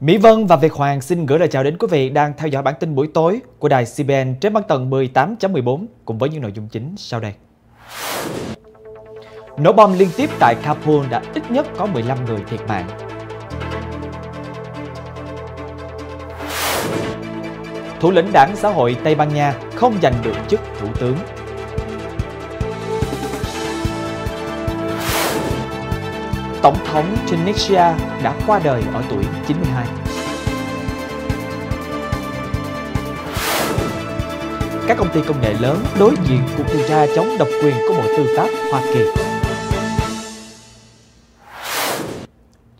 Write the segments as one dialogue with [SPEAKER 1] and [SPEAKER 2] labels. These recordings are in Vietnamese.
[SPEAKER 1] Mỹ Vân và Việt Hoàng xin gửi lời chào đến quý vị đang theo dõi bản tin buổi tối của đài CBN trên băng tầng 18.14 cùng với những nội dung chính sau đây. Nổ bom liên tiếp tại Kabul đã ít nhất có 15 người thiệt mạng. Thủ lĩnh đảng xã hội Tây Ban Nha không giành được chức thủ tướng. Tổng thống Tunisia đã qua đời ở tuổi 92. Các công ty công nghệ lớn đối diện cuộc điều tra chống độc quyền của Bộ Tư pháp Hoa Kỳ.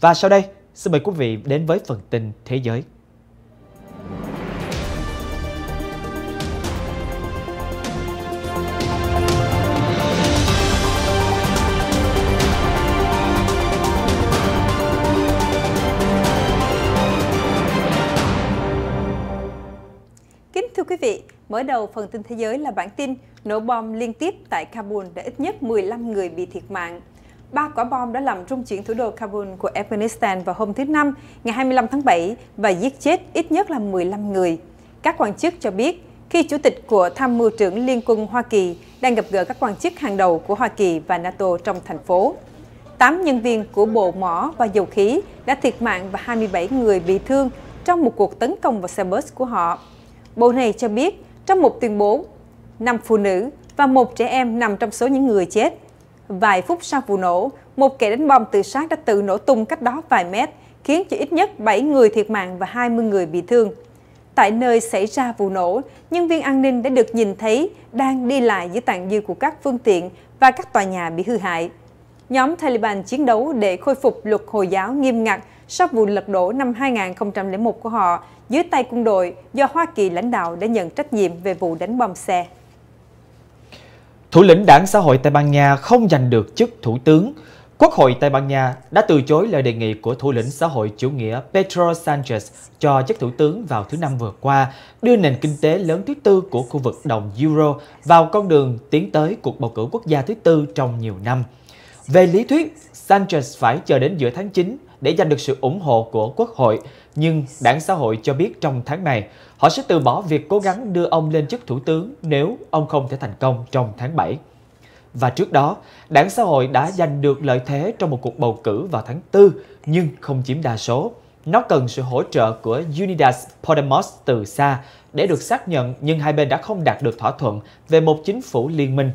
[SPEAKER 1] Và sau đây, xin mời quý vị đến với phần tin thế giới.
[SPEAKER 2] Mở đầu phần tin thế giới là bản tin nổ bom liên tiếp tại Kabul đã ít nhất 15 người bị thiệt mạng. Ba quả bom đã làm rung chuyển thủ đô Kabul của Afghanistan vào hôm thứ Năm, ngày 25 tháng 7 và giết chết ít nhất là 15 người. Các quan chức cho biết, khi chủ tịch của tham mưu trưởng Liên quân Hoa Kỳ đang gặp gỡ các quan chức hàng đầu của Hoa Kỳ và NATO trong thành phố. Tám nhân viên của Bộ Mỏ và Dầu khí đã thiệt mạng và 27 người bị thương trong một cuộc tấn công vào xe bus của họ. Bộ này cho biết trong một tuyên bố, 5 phụ nữ và một trẻ em nằm trong số những người chết. Vài phút sau vụ nổ, một kẻ đánh bom tự sát đã tự nổ tung cách đó vài mét, khiến cho ít nhất 7 người thiệt mạng và 20 người bị thương. Tại nơi xảy ra vụ nổ, nhân viên an ninh đã được nhìn thấy đang đi lại giữa tàn dư của các phương tiện và các tòa nhà bị hư hại. Nhóm Taliban chiến đấu để khôi phục luật Hồi giáo nghiêm ngặt sau vụ lật đổ năm 2001 của họ dưới tay quân đội do Hoa Kỳ lãnh đạo đã nhận trách nhiệm về vụ đánh bom xe.
[SPEAKER 1] Thủ lĩnh đảng xã hội Tây Ban Nha không giành được chức thủ tướng. Quốc hội Tây Ban Nha đã từ chối lời đề nghị của thủ lĩnh xã hội chủ nghĩa Pedro Sanchez cho chức thủ tướng vào thứ Năm vừa qua, đưa nền kinh tế lớn thứ tư của khu vực đồng Euro vào con đường tiến tới cuộc bầu cử quốc gia thứ tư trong nhiều năm. Về lý thuyết, Sanchez phải chờ đến giữa tháng 9 để giành được sự ủng hộ của Quốc hội, nhưng đảng xã hội cho biết trong tháng này họ sẽ từ bỏ việc cố gắng đưa ông lên chức thủ tướng nếu ông không thể thành công trong tháng 7. Và trước đó, đảng xã hội đã giành được lợi thế trong một cuộc bầu cử vào tháng 4 nhưng không chiếm đa số. Nó cần sự hỗ trợ của Unidas Podemos từ xa để được xác nhận nhưng hai bên đã không đạt được thỏa thuận về một chính phủ liên minh.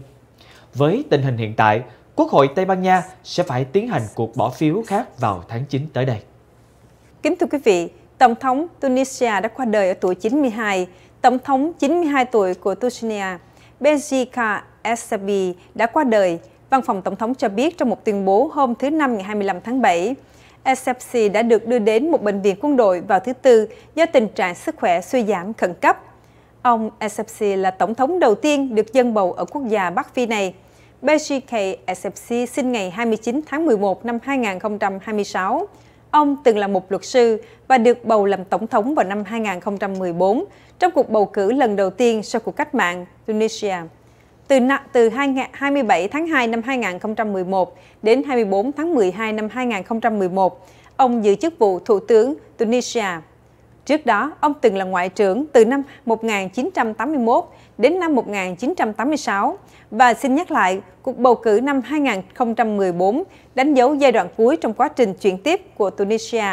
[SPEAKER 1] Với tình hình hiện tại, Quốc hội Tây Ban Nha sẽ phải tiến hành cuộc bỏ phiếu khác vào tháng 9 tới đây.
[SPEAKER 2] Kính thưa quý vị, Tổng thống Tunisia đã qua đời ở tuổi 92. Tổng thống 92 tuổi của Tunisia, Benjika Essabi đã qua đời, Văn phòng Tổng thống cho biết trong một tuyên bố hôm thứ Năm ngày 25 tháng 7. Essebsi đã được đưa đến một bệnh viện quân đội vào thứ Tư do tình trạng sức khỏe suy giảm khẩn cấp. Ông Essebsi là tổng thống đầu tiên được dân bầu ở quốc gia Bắc Phi này. BGK SFC sinh ngày 29 tháng 11 năm 2026. Ông từng là một luật sư và được bầu làm tổng thống vào năm 2014 trong cuộc bầu cử lần đầu tiên sau cuộc cách mạng Tunisia. Từ từ 27 tháng 2 năm 2011 đến 24 tháng 12 năm 2011, ông giữ chức vụ Thủ tướng Tunisia. Trước đó, ông từng là ngoại trưởng từ năm 1981 đến năm 1986 và xin nhắc lại, cuộc bầu cử năm 2014 đánh dấu giai đoạn cuối trong quá trình chuyển tiếp của Tunisia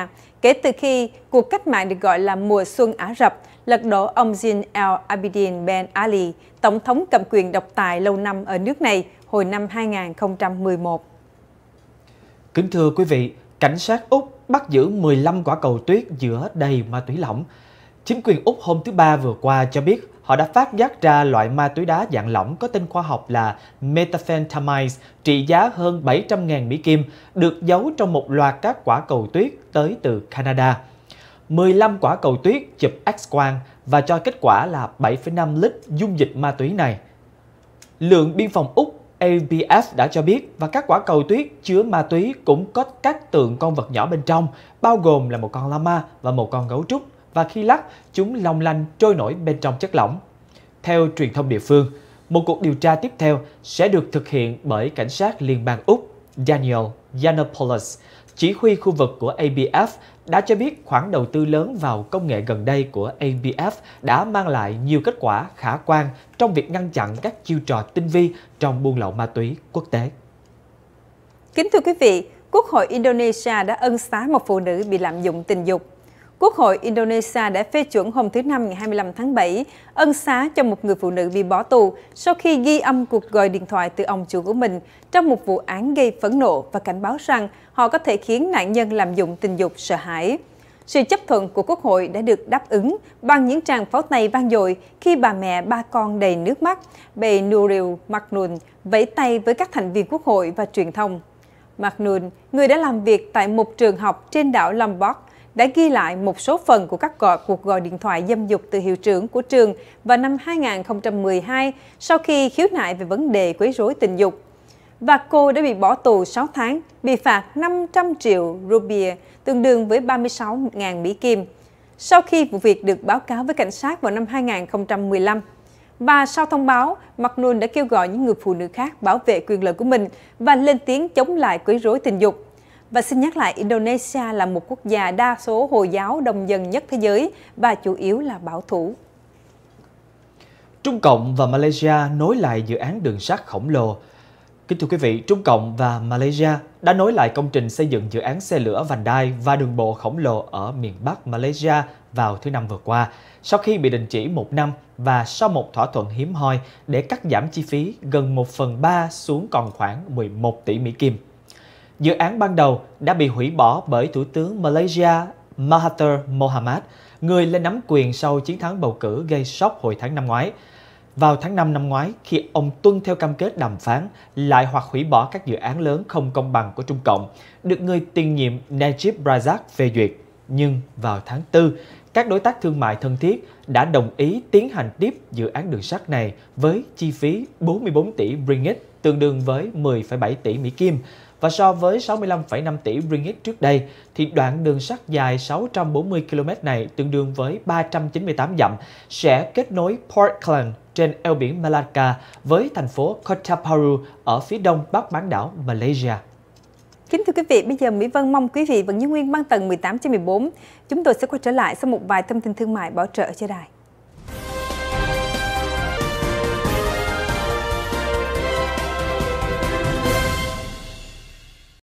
[SPEAKER 2] kể từ khi cuộc cách mạng được gọi là mùa xuân Ả Rập lật đổ ông Zine El Abidine Ben Ali, tổng thống cầm quyền độc tài lâu năm ở nước này hồi năm 2011.
[SPEAKER 1] Kính thưa quý vị, Cảnh sát Úc bắt giữ 15 quả cầu tuyết giữa đầy ma túy lỏng. Chính quyền Úc hôm thứ Ba vừa qua cho biết họ đã phát giác ra loại ma túy đá dạng lỏng có tên khoa học là methamphetamine trị giá hơn 700.000 Mỹ Kim, được giấu trong một loạt các quả cầu tuyết tới từ Canada. 15 quả cầu tuyết chụp X-quang và cho kết quả là 7,5 lít dung dịch ma túy này. Lượng biên phòng Úc ABF đã cho biết và các quả cầu tuyết chứa ma túy cũng có các tượng con vật nhỏ bên trong, bao gồm là một con lama và một con gấu trúc, và khi lắc, chúng long lanh trôi nổi bên trong chất lỏng. Theo truyền thông địa phương, một cuộc điều tra tiếp theo sẽ được thực hiện bởi cảnh sát liên bang Úc Daniel Yiannopoulos, chỉ huy khu vực của ABF đã cho biết khoản đầu tư lớn vào công nghệ gần đây của ABF đã mang lại nhiều kết quả khả quan trong việc ngăn chặn các chiêu trò tinh vi trong buôn lậu ma túy quốc tế.
[SPEAKER 2] Kính thưa quý vị, Quốc hội Indonesia đã ân xá một phụ nữ bị lạm dụng tình dục Quốc hội Indonesia đã phê chuẩn hôm thứ Năm ngày 25 tháng 7 ân xá cho một người phụ nữ bị bỏ tù sau khi ghi âm cuộc gọi điện thoại từ ông chủ của mình trong một vụ án gây phẫn nộ và cảnh báo rằng họ có thể khiến nạn nhân làm dụng tình dục sợ hãi. Sự chấp thuận của Quốc hội đã được đáp ứng bằng những tràng pháo tay vang dội khi bà mẹ ba con đầy nước mắt, bề Nuril Magnun vẫy tay với các thành viên Quốc hội và truyền thông. Magnun, người đã làm việc tại một trường học trên đảo Lombok, đã ghi lại một số phần của các gọi cuộc gọi điện thoại dâm dục từ hiệu trưởng của trường vào năm 2012 sau khi khiếu nại về vấn đề quấy rối tình dục. Và cô đã bị bỏ tù 6 tháng, bị phạt 500 triệu rupia, tương đương với 36.000 Mỹ Kim, sau khi vụ việc được báo cáo với cảnh sát vào năm 2015. Và sau thông báo, Macron đã kêu gọi những người phụ nữ khác bảo vệ quyền lợi của mình và lên tiếng chống lại quấy rối tình dục và xin nhắc lại, Indonesia là một quốc gia đa số Hồi giáo đông dân nhất thế giới và chủ yếu là bảo thủ.
[SPEAKER 1] Trung Cộng và Malaysia nối lại dự án đường sắt khổng lồ. Kính thưa quý vị, Trung Cộng và Malaysia đã nối lại công trình xây dựng dự án xe lửa vành đai và đường bộ khổng lồ ở miền Bắc Malaysia vào thứ Năm vừa qua, sau khi bị đình chỉ một năm và sau một thỏa thuận hiếm hoi để cắt giảm chi phí gần 1 phần 3 xuống còn khoảng 11 tỷ Mỹ Kim. Dự án ban đầu đã bị hủy bỏ bởi Thủ tướng Malaysia Mahathir Mohamad, người lên nắm quyền sau chiến thắng bầu cử gây sốc hồi tháng năm ngoái. Vào tháng 5 năm ngoái, khi ông tuân theo cam kết đàm phán lại hoặc hủy bỏ các dự án lớn không công bằng của Trung Cộng, được người tiền nhiệm Najib Razak phê duyệt. Nhưng vào tháng 4, các đối tác thương mại thân thiết đã đồng ý tiến hành tiếp dự án đường sắt này với chi phí 44 tỷ ringgit, tương đương với 10,7 tỷ Mỹ Kim, và so với 65,5 tỷ ringgit trước đây thì đoạn đường sắt dài 640 km này tương đương với 398 dặm sẽ kết nối Portland trên eo biển Malacca với thành phố Kota Bharu ở phía đông bắc bán đảo Malaysia.
[SPEAKER 2] Kính thưa quý vị, bây giờ Mỹ Vân mong quý vị vẫn giữ nguyên băng tầng 18 14. Chúng tôi sẽ quay trở lại sau một vài thông tin thương mại bảo trợ trên đài.